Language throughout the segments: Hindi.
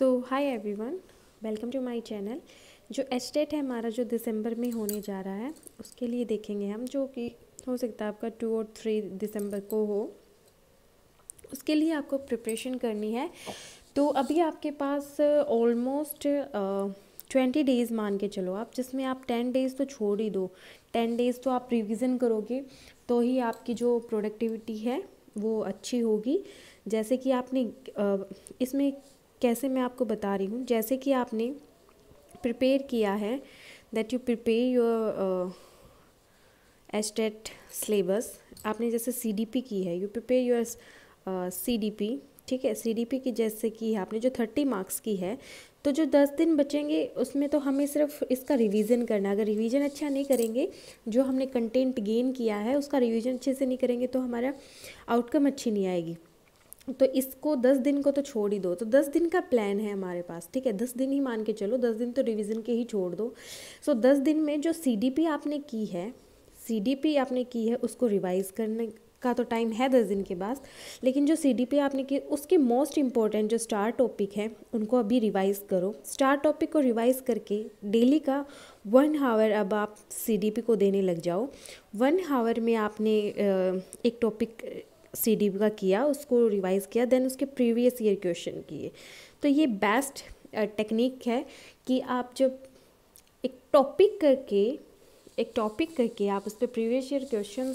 so hi everyone welcome to my channel जो एस्टेट है हमारा जो दिसंबर में होने जा रहा है उसके लिए देखेंगे हम जो कि हो सकता है आपका टू और थ्री दिसंबर को हो उसके लिए आपको प्रिपरेशन करनी है तो अभी आपके पास ऑलमोस्ट ट्वेंटी डेज़ मान के चलो आप जिसमें आप टेन डेज़ तो छोड़ ही दो टेन डेज़ तो आप रिविज़न करोगे तो ही आपकी जो प्रोडक्टिविटी है वो अच्छी होगी जैसे कि आपने uh, इसमें कैसे मैं आपको बता रही हूँ जैसे कि आपने प्रिपेयर किया है that you prepare your state syllabus आपने जैसे सीडीपी की है यू प्रिपेयर योर सीडीपी ठीक है सीडीपी की जैसे की है आपने जो थर्टी मार्क्स की है तो जो दस दिन बचेंगे उसमें तो हमें सिर्फ इसका रिवीजन करना अगर रिवीजन अच्छा नहीं करेंगे जो हमने कंटेंट गेन किया है उसका रिवीजन अच्छे से नहीं करेंगे तो हमारा आउटकम अच्छी नहीं आएगी तो इसको दस दिन को तो छोड़ ही दो तो दस दिन का प्लान है हमारे पास ठीक है दस दिन ही मान के चलो दस दिन तो रिवीजन के ही छोड़ दो सो दस दिन में जो सी आपने की है सी आपने की है उसको रिवाइज़ करने का तो टाइम है दस दिन के बाद लेकिन जो सी डी पी आपने की उसके मोस्ट इम्पॉर्टेंट जो स्टार टॉपिक है उनको अभी रिवाइज़ करो स्टार टॉपिक को रिवाइज़ करके डेली का वन हावर अब आप सी डी पी को देने लग जाओ वन हावर में आपने एक टॉपिक सी का किया उसको रिवाइज़ किया देन उसके प्रीवियस ईयर क्वेश्चन किए तो ये बेस्ट टेक्निक है कि आप जब एक टॉपिक करके एक टॉपिक करके आप उस पर प्रीवियस ईयर क्वेश्चन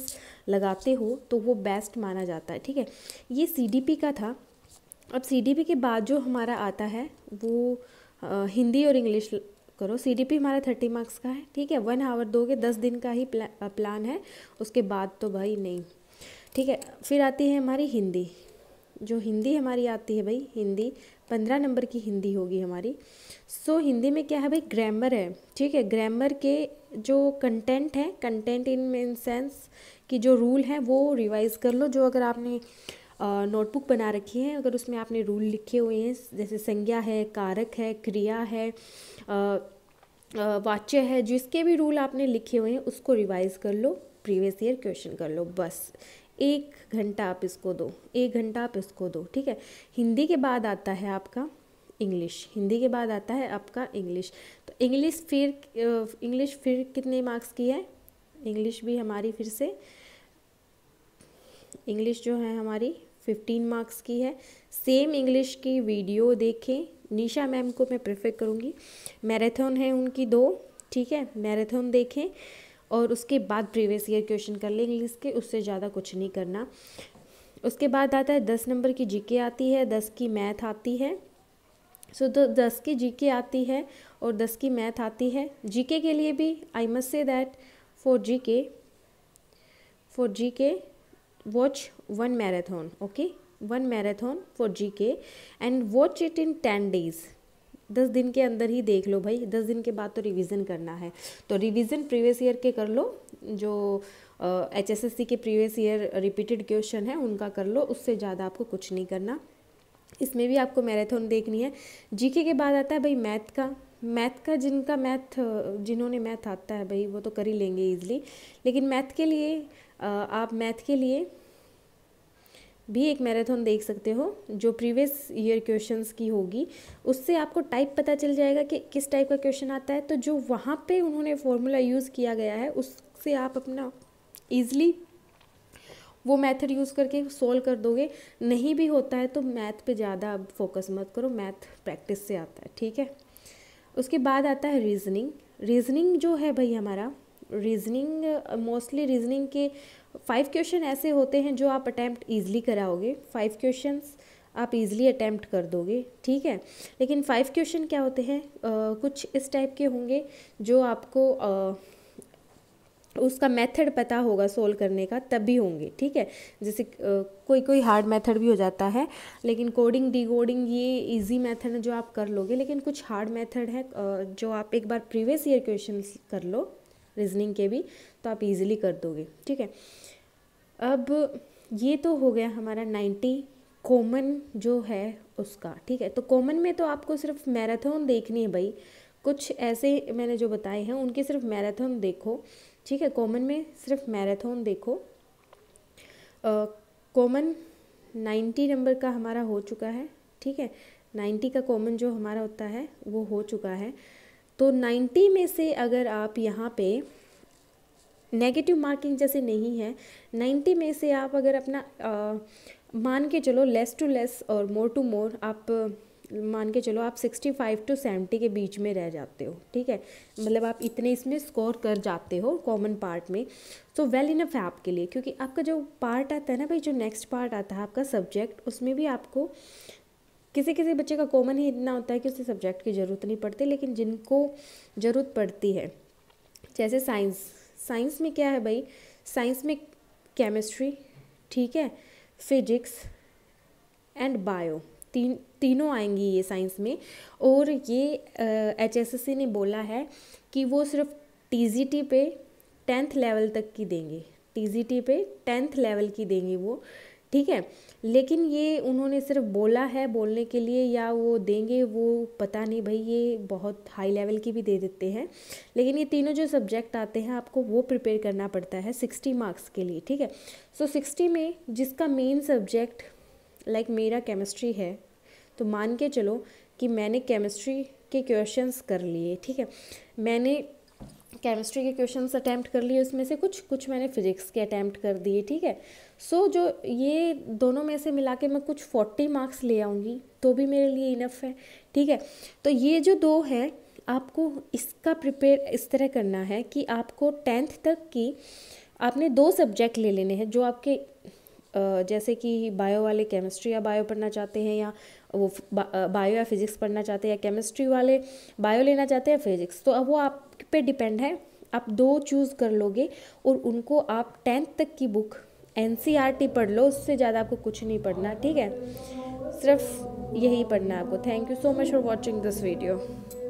लगाते हो तो वो बेस्ट माना जाता है ठीक है ये सी का था अब सी के बाद जो हमारा आता है वो uh, हिंदी और इंग्लिश करो सी डी पी हमारा थर्टी मार्क्स का है ठीक है वन आवर दोगे दस दिन का ही प्ला, प्लान है उसके बाद तो भाई नहीं ठीक है फिर आती है हमारी हिंदी जो हिंदी हमारी आती है भाई हिंदी पंद्रह नंबर की हिंदी होगी हमारी सो so, हिंदी में क्या है भाई ग्रामर है ठीक है ग्रामर के जो कंटेंट है कंटेंट इन मेन सेंस कि जो रूल है वो रिवाइज़ कर लो जो अगर आपने नोटबुक बना रखी है अगर उसमें आपने रूल लिखे हुए हैं जैसे संज्ञा है कारक है क्रिया है वाच्य है जिसके भी रूल आपने लिखे हुए हैं उसको रिवाइज़ कर लो प्रीवियस ईयर क्वेश्चन कर लो बस एक घंटा आप इसको दो एक घंटा आप इसको दो ठीक है हिंदी के बाद आता है आपका इंग्लिश हिंदी के बाद आता है आपका इंग्लिश तो इंग्लिश फिर इंग्लिश फिर कितने मार्क्स की है इंग्लिश भी हमारी फिर से इंग्लिश जो है हमारी फिफ्टीन मार्क्स की है सेम इंग्लिश की वीडियो देखें निशा मैम को मैं प्रेफर करूँगी मैराथन है उनकी दो ठीक है मैराथन देखें और उसके बाद प्रीवियस ईयर क्वेश्चन कर लेंगे इसके उससे ज़्यादा कुछ नहीं करना उसके बाद आता है दस नंबर की जीके आती है दस की मैथ आती है सो so, तो दस की जीके आती है और दस की मैथ आती है जीके के लिए भी I must say that for GK for GK watch one marathon okay one marathon for GK and watch it in ten days दस दिन के अंदर ही देख लो भाई दस दिन के बाद तो रिवीजन करना है तो रिवीजन प्रीवियस ईयर के कर लो जो एच एस एस सी के प्रीवियस ईयर रिपीटेड क्वेश्चन है उनका कर लो उससे ज़्यादा आपको कुछ नहीं करना इसमें भी आपको मैराथन देखनी है जीके के बाद आता है भाई मैथ का मैथ का जिनका मैथ जिन्होंने मैथ आता है भाई वो तो कर ही लेंगे ईजिली लेकिन मैथ के लिए आप मैथ के लिए भी एक मैराथन देख सकते हो जो प्रीवियस ईयर क्वेश्चंस की होगी उससे आपको टाइप पता चल जाएगा कि किस टाइप का क्वेश्चन आता है तो जो वहाँ पे उन्होंने फॉर्मूला यूज़ किया गया है उससे आप अपना ईजिली वो मेथड यूज़ करके सॉल्व कर दोगे नहीं भी होता है तो मैथ पे ज़्यादा अब फोकस मत करो मैथ प्रैक्टिस से आता है ठीक है उसके बाद आता है रीजनिंग रीजनिंग जो है भाई हमारा रीजनिंग मोस्टली रीजनिंग के फाइव क्वेश्चन ऐसे होते हैं जो आप अटैम्प्ट ईजिली कराओगे फाइव क्वेश्चन आप इजिली अटैम्प्ट कर दोगे ठीक है लेकिन फाइव क्वेश्चन क्या होते हैं कुछ इस टाइप के होंगे जो आपको आ, उसका मेथड पता होगा सोल्व करने का तभी होंगे ठीक है जैसे कोई कोई हार्ड मेथड भी हो जाता है लेकिन कोडिंग डी कोडिंग ये इजी मेथड है जो आप कर लोगे लेकिन कुछ हार्ड मेथड है जो आप एक बार प्रीवियस ईयर क्वेश्चन कर लो रीजनिंग के भी तो आप इजीली कर दोगे ठीक है अब ये तो हो गया हमारा नाइन्टी कॉमन जो है उसका ठीक है तो कॉमन में तो आपको सिर्फ मैराथन देखनी है भाई कुछ ऐसे मैंने जो बताए हैं उनके सिर्फ मैराथन देखो ठीक है कॉमन में सिर्फ मैराथन देखो कॉमन नाइन्टी नंबर का हमारा हो चुका है ठीक है नाइन्टी का कॉमन जो हमारा होता है वो हो चुका है तो 90 में से अगर आप यहाँ पे नेगेटिव मार्किंग जैसे नहीं है 90 में से आप अगर अपना आ, मान के चलो लेस टू लेस और मोर टू मोर आप मान के चलो आप 65 टू 70 के बीच में रह जाते हो ठीक है मतलब आप इतने इसमें स्कोर कर जाते हो कॉमन पार्ट में तो वेल इनफ है आपके लिए क्योंकि आपका जो पार्ट आता है ना भाई जो नेक्स्ट पार्ट आता है आपका सब्जेक्ट उसमें भी आपको किसी किसी बच्चे का कॉमन ही इतना होता है कि उसे सब्जेक्ट की ज़रूरत नहीं पड़ती लेकिन जिनको ज़रूरत पड़ती है जैसे साइंस साइंस में क्या है भाई साइंस में केमिस्ट्री ठीक है फिजिक्स एंड बायो तीन तीनों आएंगी ये साइंस में और ये एच एस एस सी ने बोला है कि वो सिर्फ T G T pay tenth level तक की देंगे T G T pay tenth level की देंगे वो ठीक है लेकिन ये उन्होंने सिर्फ बोला है बोलने के लिए या वो देंगे वो पता नहीं भाई ये बहुत हाई लेवल की भी दे देते हैं लेकिन ये तीनों जो सब्जेक्ट आते हैं आपको वो प्रिपेयर करना पड़ता है सिक्सटी मार्क्स के लिए ठीक है सो so, सिक्सटी में जिसका मेन सब्जेक्ट लाइक मेरा केमिस्ट्री है तो मान के चलो कि मैंने केमिस्ट्री के क्वेश्चंस कर लिए ठीक है मैंने केमिस्ट्री के क्वेश्चंस अटैम्प्ट कर लिए उसमें से कुछ कुछ मैंने फिजिक्स के अटैम्प्ट कर दिए ठीक है सो so, जो ये दोनों में से मिला के मैं कुछ फोर्टी मार्क्स ले आऊँगी तो भी मेरे लिए इनफ है ठीक है तो ये जो दो है आपको इसका प्रिपेयर इस तरह करना है कि आपको टेंथ तक की आपने दो सब्जेक्ट ले लेने हैं जो आपके जैसे कि बायो वाले केमिस्ट्री या बायो पढ़ना चाहते हैं या वो बायो या फिज़िक्स पढ़ना चाहते हैं या केमिस्ट्री वाले बायो लेना चाहते हैं फिज़िक्स तो अब वो आप पे डिपेंड है आप दो चूज़ कर लोगे और उनको आप टेंथ तक की बुक एन e पढ़ लो उससे ज़्यादा आपको कुछ नहीं पढ़ना ठीक है सिर्फ यही पढ़ना है आपको thank you so much for watching this video